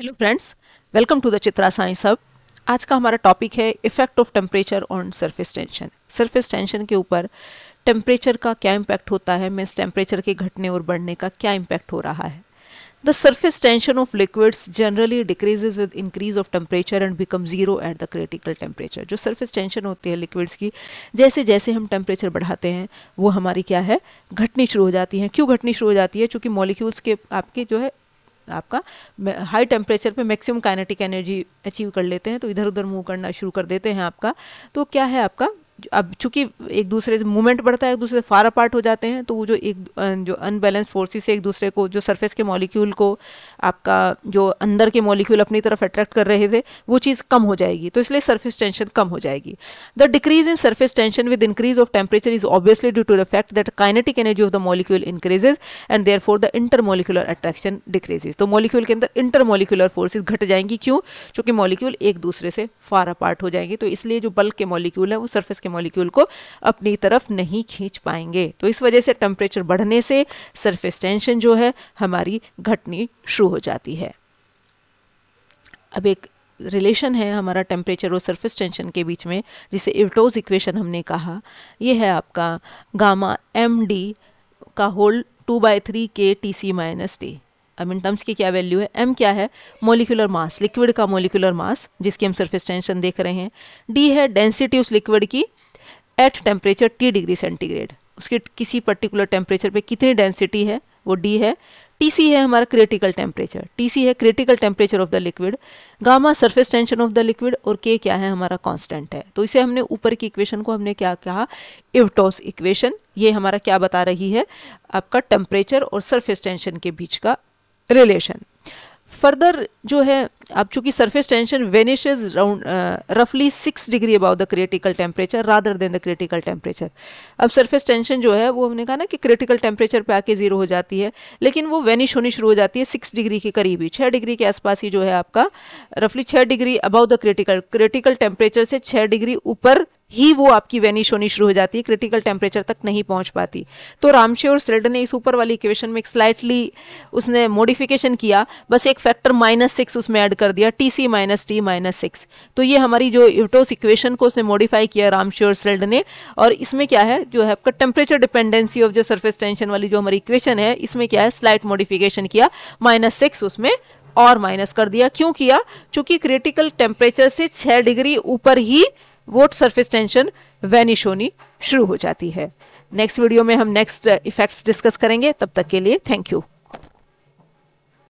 hello friends welcome to the Chitra science hub आज का हमारा टॉपिक है effect of temperature on surface tension surface tension के ऊपर टेम्परेचर का क्या इम्पैक्ट होता है मीन्स टेम्परेचर के घटने और बढ़ने का क्या इम्पैक्ट हो रहा है the surface tension of liquids generally decreases with increase of temperature and become zero at the critical temperature जो सर्फेस टेंशन होती है लिक्विड्स की जैसे जैसे हम टेम्परेचर बढ़ाते हैं वो हमारी क्या है घटनी शुरू हो जाती है क्यों घटनी शुरू हो जाती है चूँकि मॉलिक्यूल्स के आपके जो है आपका हाई टेम्परेचर पे मैक्सिमम काइनेटिक एनर्जी अचीव कर लेते हैं तो इधर उधर मूव करना शुरू कर देते हैं आपका तो क्या है आपका अब चूंकि एक दूसरे से मूवमेंट बढ़ता है एक दूसरे से फार अपार्ट हो जाते हैं तो वो जो एक जो अनबैलेंस फोर्सेस से एक दूसरे को जो सरफेस के मॉलिक्यूल को आपका जो अंदर के मॉलिक्यूल अपनी तरफ अट्रैक्ट कर रहे थे वो चीज़ कम हो जाएगी तो इसलिए सर्फेस टेंशन कम हो जाएगी the decrease in surface tension with increase of temperature is obviously due to the fact that kinetic energy of the molecule increases and therefore the intermolecular attraction decreases तो molecule के अंदर inter molecular forces घट जाएंगी क्यों क्योंकि molecule एक दूसरे से फार अपार्ट हो जाएंगे तो इसलिए जो बल्क के मॉलिक्यूल है वो सर्फेस के के मॉलिक्यूल को अपनी तरफ नहीं खींच पाएंगे तो इस वजह से टेम्परेचर बढ़ने से सरफेस टेंशन जो है हमारी घटनी शुरू हो जाती है अब एक रिलेशन है हमारा टेम्परेचर और सरफेस टेंशन के बीच में जिसे इवटोज इक्वेशन हमने कहा यह है आपका गामा एम डी का होल टू बाई थ्री के T C minus T mean terms की क्या वैल्यू है एम क्या है मोलिकुलर मास लिक्विड का मोलिकुलर मास जिसकी हम सरफेस टेंशन देख रहे हैं डी है डेंसिटी उस लिक्विड की at temperature T degree centigrade उसके किसी पर्टिकुलर टेम्परेचर पे कितनी डेंसिटी है वो डी है टी सी है हमारा क्रिटिकल टेम्परेचर टी सी है critical temperature of the liquid gamma surface tension of the liquid और के क्या है हमारा कांस्टेंट है तो इसे हमने ऊपर की इक्वेशन को हमने क्या कहा इवटॉस इक्वेशन ये हमारा क्या बता रही है आपका टेम्परेचर और सरफेस टेंशन के बीच का रिलेशन फर्दर जो है अब चूंकि surface tension vanish is uh, रफली six degree about the critical temperature rather than the critical temperature अब सरफेस टेंशन जो है वो हमने कहा ना कि क्रिटिकल टेम्परेचर पे आके ज़ीरो हो जाती है लेकिन वो वेनिश होनी शुरू हो जाती है सिक्स डिग्री के करीब ही छः डिग्री के आसपास ही जो है आपका रफली छः degree about the critical critical temperature से छः डिग्री ऊपर ही वो आपकी वेनिश होनी शुरू हो जाती है क्रिटिकल टेम्परेचर तक नहीं पहुंच पाती तो रामशे और सेल्डन ने इस ऊपर वाली इक्वेशन में एक स्लाइटली उसने मॉडिफिकेशन किया बस एक फैक्टर माइनस सिक्स उसमें ऐड कर दिया T C minus T minus six तो ये हमारी जो इवटोस इक्वेशन को उसने मॉडिफाई किया रामश्योर सेल्ड ने और इसमें क्या है जो है आपका टेम्परेचर डिपेंडेंसी ऑफ जो सर्फेस टेंशन वाली जो हमारी इक्वेशन है इसमें क्या है स्लाइट मॉडिफिकेशन किया माइनस सिक्स उसमें और माइनस कर दिया क्यों किया चूंकि क्रिटिकल टेम्परेचर से छः डिग्री ऊपर ही वो सर्फेस टेंशन वैनिश होनी शुरू हो जाती है नेक्स्ट वीडियो में हम नेक्स्ट इफेक्ट्स डिस्कस करेंगे तब तक के लिए थैंक यू